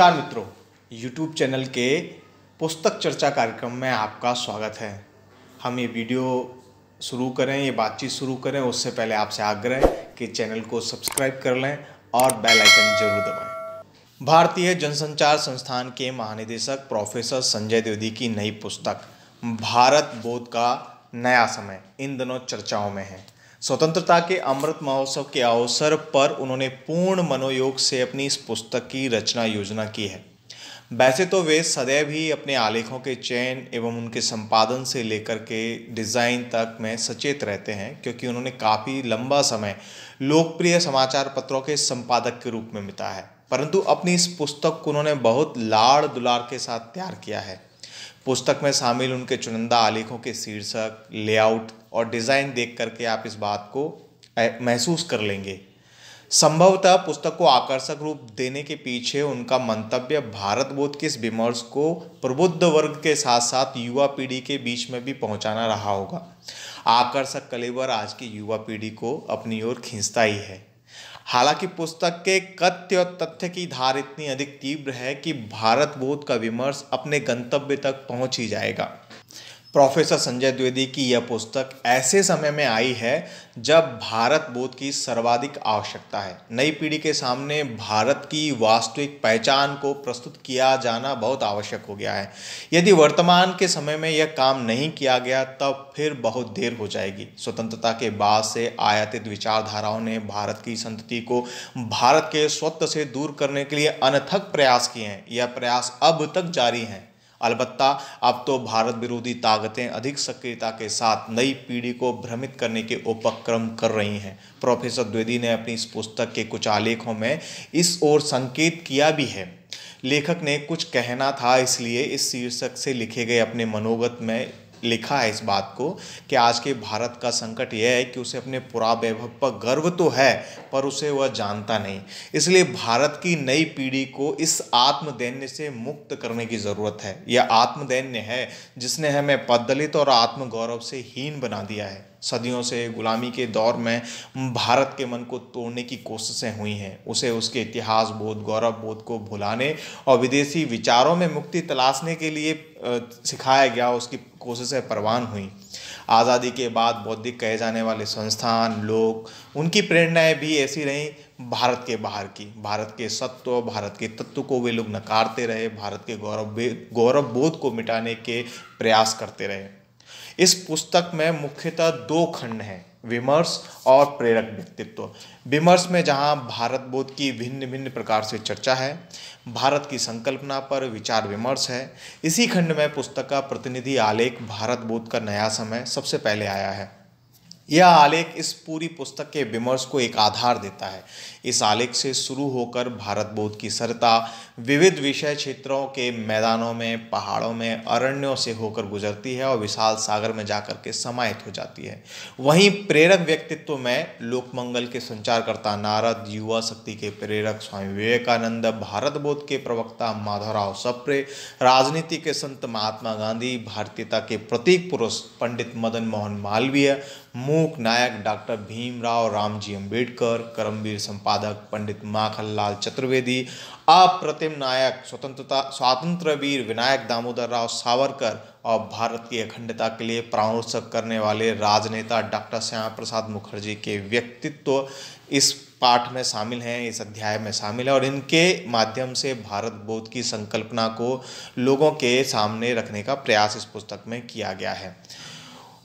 नमस्कार मित्रों YouTube channel के पुस्तक चर्चा कार्यक्रम में आपका स्वागत है हम ये वीडियो शुरू करें ये बातचीत शुरू करें उससे पहले आपसे आग्रह कि चैनल को सब्सक्राइब कर लें और बेल आइकन जरूर दबाएं। भारतीय जनसंचार संस्थान के महानिदेशक प्रोफेसर संजय द्विवेदी की नई पुस्तक भारत बोध का नया समय इन दोनों चर्चाओं में है स्वतंत्रता के अमृत महोत्सव के अवसर पर उन्होंने पूर्ण मनोयोग से अपनी इस पुस्तक की रचना योजना की है वैसे तो वे सदैव ही अपने आलेखों के चयन एवं उनके संपादन से लेकर के डिज़ाइन तक में सचेत रहते हैं क्योंकि उन्होंने काफ़ी लंबा समय लोकप्रिय समाचार पत्रों के संपादक के रूप में मिता है परंतु अपनी इस पुस्तक को उन्होंने बहुत लाड़ दुलार के साथ तैयार किया है पुस्तक में शामिल उनके चुनिंदा आलेखों के शीर्षक लेआउट और डिज़ाइन देख करके आप इस बात को महसूस कर लेंगे संभवतः पुस्तक को आकर्षक रूप देने के पीछे उनका मंतव्य भारत बोध के इस विमर्श को प्रबुद्ध वर्ग के साथ साथ युवा पीढ़ी के बीच में भी पहुंचाना रहा होगा आकर्षक कलेवर आज की युवा पीढ़ी को अपनी ओर खींचता ही है हालांकि पुस्तक के कथ्य और तथ्य की धार इतनी अधिक तीव्र है कि भारत बोध का विमर्श अपने गंतव्य तक पहुंच ही जाएगा प्रोफेसर संजय द्विवेदी की यह पुस्तक ऐसे समय में आई है जब भारत बोध की सर्वाधिक आवश्यकता है नई पीढ़ी के सामने भारत की वास्तविक पहचान को प्रस्तुत किया जाना बहुत आवश्यक हो गया है यदि वर्तमान के समय में यह काम नहीं किया गया तब फिर बहुत देर हो जाएगी स्वतंत्रता के बाद से आयातित विचारधाराओं ने भारत की संतति को भारत के स्वत्व से दूर करने के लिए अनथक प्रयास किए हैं यह प्रयास अब तक जारी हैं अलबत् अब तो भारत विरोधी ताकतें अधिक सक्रियता के साथ नई पीढ़ी को भ्रमित करने के उपक्रम कर रही हैं प्रोफेसर द्विवेदी ने अपनी इस पुस्तक के कुछ आलेखों में इस ओर संकेत किया भी है लेखक ने कुछ कहना था इसलिए इस शीर्षक से लिखे गए अपने मनोगत में लिखा है इस बात को कि आज के भारत का संकट यह है कि उसे अपने पुरा वैभव पर गर्व तो है पर उसे वह जानता नहीं इसलिए भारत की नई पीढ़ी को इस आत्मदैन्य से मुक्त करने की ज़रूरत है यह आत्मदैन्य है जिसने हमें पदलित और आत्मगौरव से हीन बना दिया है सदियों से गुलामी के दौर में भारत के मन को तोड़ने की कोशिशें हुई हैं उसे उसके इतिहास बोध गौरव बोध को भुलाने और विदेशी विचारों में मुक्ति तलाशने के लिए सिखाया गया उसकी कोशिशें परवान हुई आज़ादी के बाद बौद्धिक कहे जाने वाले संस्थान लोग उनकी प्रेरणाएं भी ऐसी रहीं भारत के बाहर की भारत के सत्व भारत के तत्व को वे लोग नकारते रहे भारत के गौरव गौरव बोध को मिटाने के प्रयास करते रहे इस पुस्तक में मुख्यतः दो खंड हैं विमर्श और प्रेरक व्यक्तित्व विमर्श में जहां भारत बोध की भिन्न भिन्न प्रकार से चर्चा है भारत की संकल्पना पर विचार विमर्श है इसी खंड में पुस्तक का प्रतिनिधि आलेख भारत बोध का नया समय सबसे पहले आया है यह आलेख इस पूरी पुस्तक के विमर्श को एक आधार देता है इस आलेख से शुरू होकर भारत बोध की सरता विविध विषय क्षेत्रों के मैदानों में पहाड़ों में अरण्यों से होकर गुजरती है और विशाल सागर में जाकर के समाहित हो जाती है वहीं प्रेरक व्यक्तित्व में लोकमंगल के संचारकर्ता नारद युवा शक्ति के प्रेरक स्वामी विवेकानंद भारत बोध के प्रवक्ता माधवराव सप्रे राजनीति के संत महात्मा गांधी भारतीयता के प्रतीक पुरुष पंडित मदन मोहन मालवीय मूल प्रमुख नायक डॉक्टर भीमराव रामजी अंबेडकर करमवीर संपादक पंडित माखनलाल चतुर्वेदी अप्रतिम नायक स्वतंत्रता स्वातंत्र वीर विनायक दामोदर राव सावरकर और भारत की अखंडता के लिए प्राणोत्सव करने वाले राजनेता डॉक्टर श्यामा प्रसाद मुखर्जी के व्यक्तित्व इस पाठ में शामिल हैं इस अध्याय में शामिल है और इनके माध्यम से भारत बोध की संकल्पना को लोगों के सामने रखने का प्रयास इस पुस्तक में किया गया है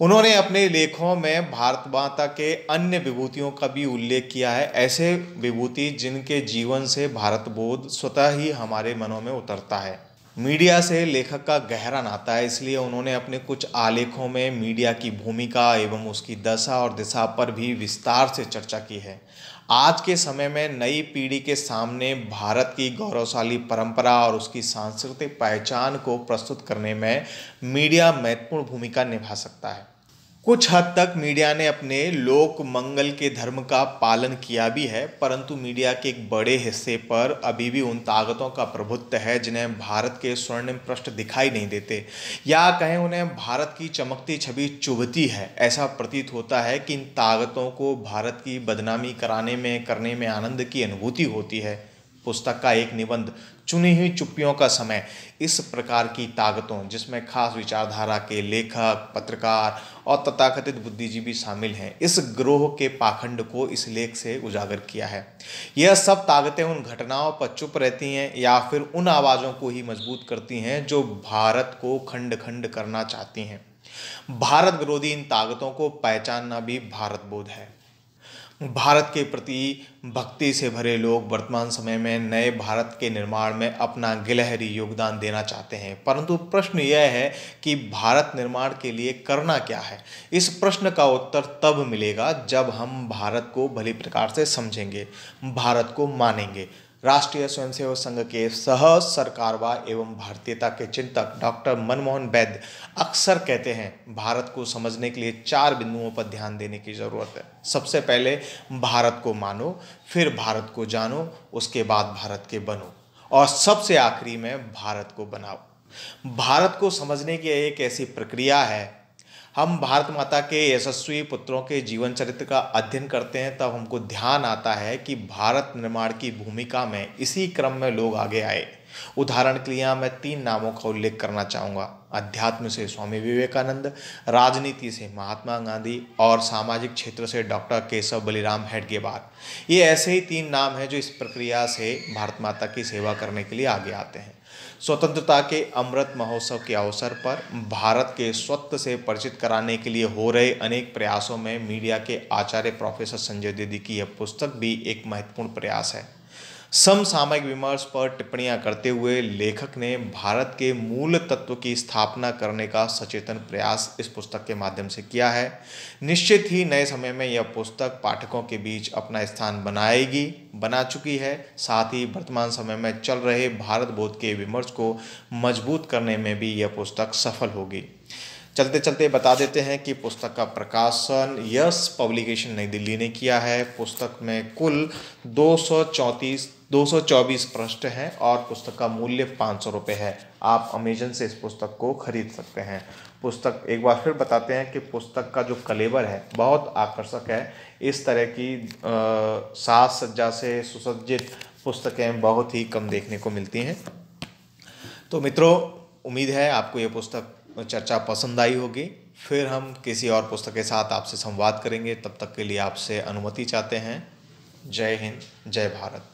उन्होंने अपने लेखों में भारत माता के अन्य विभूतियों का भी उल्लेख किया है ऐसे विभूति जिनके जीवन से भारत बोध स्वतः ही हमारे मनों में उतरता है मीडिया से लेखक का गहरा नाता है इसलिए उन्होंने अपने कुछ आलेखों में मीडिया की भूमिका एवं उसकी दशा और दिशा पर भी विस्तार से चर्चा की है आज के समय में नई पीढ़ी के सामने भारत की गौरवशाली परंपरा और उसकी सांस्कृतिक पहचान को प्रस्तुत करने में मीडिया महत्वपूर्ण भूमिका निभा सकता है कुछ हद तक मीडिया ने अपने लोक मंगल के धर्म का पालन किया भी है परंतु मीडिया के एक बड़े हिस्से पर अभी भी उन ताकतों का प्रभुत्व है जिन्हें भारत के स्वर्णिम पृष्ठ दिखाई नहीं देते या कहें उन्हें भारत की चमकती छवि चुभती है ऐसा प्रतीत होता है कि इन ताकतों को भारत की बदनामी कराने में करने में आनंद की अनुभूति होती है पुस्तक का एक निबंध चुनी हुई चुप्पियों का समय इस प्रकार की ताकतों जिसमें खास विचारधारा के लेखक पत्रकार और तथाकथित बुद्धिजीवी शामिल हैं इस ग्रोह के पाखंड को इस लेख से उजागर किया है यह सब ताकतें उन घटनाओं पर चुप रहती हैं या फिर उन आवाज़ों को ही मजबूत करती हैं जो भारत को खंड खंड करना चाहती हैं भारत विरोधी इन ताकतों को पहचानना भी भारत बोध है भारत के प्रति भक्ति से भरे लोग वर्तमान समय में नए भारत के निर्माण में अपना गिलहरी योगदान देना चाहते हैं परंतु प्रश्न यह है कि भारत निर्माण के लिए करना क्या है इस प्रश्न का उत्तर तब मिलेगा जब हम भारत को भली प्रकार से समझेंगे भारत को मानेंगे राष्ट्रीय स्वयंसेवक संघ के सह सरकारवा एवं भारतीयता के चिंतक डॉक्टर मनमोहन बैद्य अक्सर कहते हैं भारत को समझने के लिए चार बिंदुओं पर ध्यान देने की ज़रूरत है सबसे पहले भारत को मानो फिर भारत को जानो उसके बाद भारत के बनो और सबसे आखिरी में भारत को बनाओ भारत को समझने की एक ऐसी प्रक्रिया है हम भारत माता के यशस्वी पुत्रों के जीवन चरित्र का अध्ययन करते हैं तब हमको ध्यान आता है कि भारत निर्माण की भूमिका में इसी क्रम में लोग आगे आए उदाहरण के लिए मैं तीन नामों का उल्लेख करना चाहूँगा अध्यात्म से स्वामी विवेकानंद राजनीति से महात्मा गांधी और सामाजिक क्षेत्र से डॉक्टर केशव बलिराम हेडगेवार ये ऐसे ही तीन नाम हैं जो इस प्रक्रिया से भारत माता की सेवा करने के लिए आगे आते हैं स्वतंत्रता के अमृत महोत्सव के अवसर पर भारत के स्वत्व से परिचित कराने के लिए हो रहे अनेक प्रयासों में मीडिया के आचार्य प्रोफेसर संजय द्विवेदी की यह पुस्तक भी एक महत्वपूर्ण प्रयास है समसामयिक विमर्श पर टिप्पणियां करते हुए लेखक ने भारत के मूल तत्व की स्थापना करने का सचेतन प्रयास इस पुस्तक के माध्यम से किया है निश्चित ही नए समय में यह पुस्तक पाठकों के बीच अपना स्थान बनाएगी बना चुकी है साथ ही वर्तमान समय में चल रहे भारत बोध के विमर्श को मजबूत करने में भी यह पुस्तक सफल होगी चलते चलते बता देते हैं कि पुस्तक का प्रकाशन यस पब्लिकेशन नई दिल्ली ने किया है पुस्तक में कुल दो 224 पृष्ठ है और पुस्तक का मूल्य पाँच सौ रुपये है आप अमेजन से इस पुस्तक को खरीद सकते हैं पुस्तक एक बार फिर बताते हैं कि पुस्तक का जो कलेवर है बहुत आकर्षक है इस तरह की साज सज्जा से सुसज्जित पुस्तकें बहुत ही कम देखने को मिलती हैं तो मित्रों उम्मीद है आपको ये पुस्तक चर्चा पसंद आई होगी फिर हम किसी और पुस्तक के साथ आपसे संवाद करेंगे तब तक के लिए आपसे अनुमति चाहते हैं जय हिंद जय भारत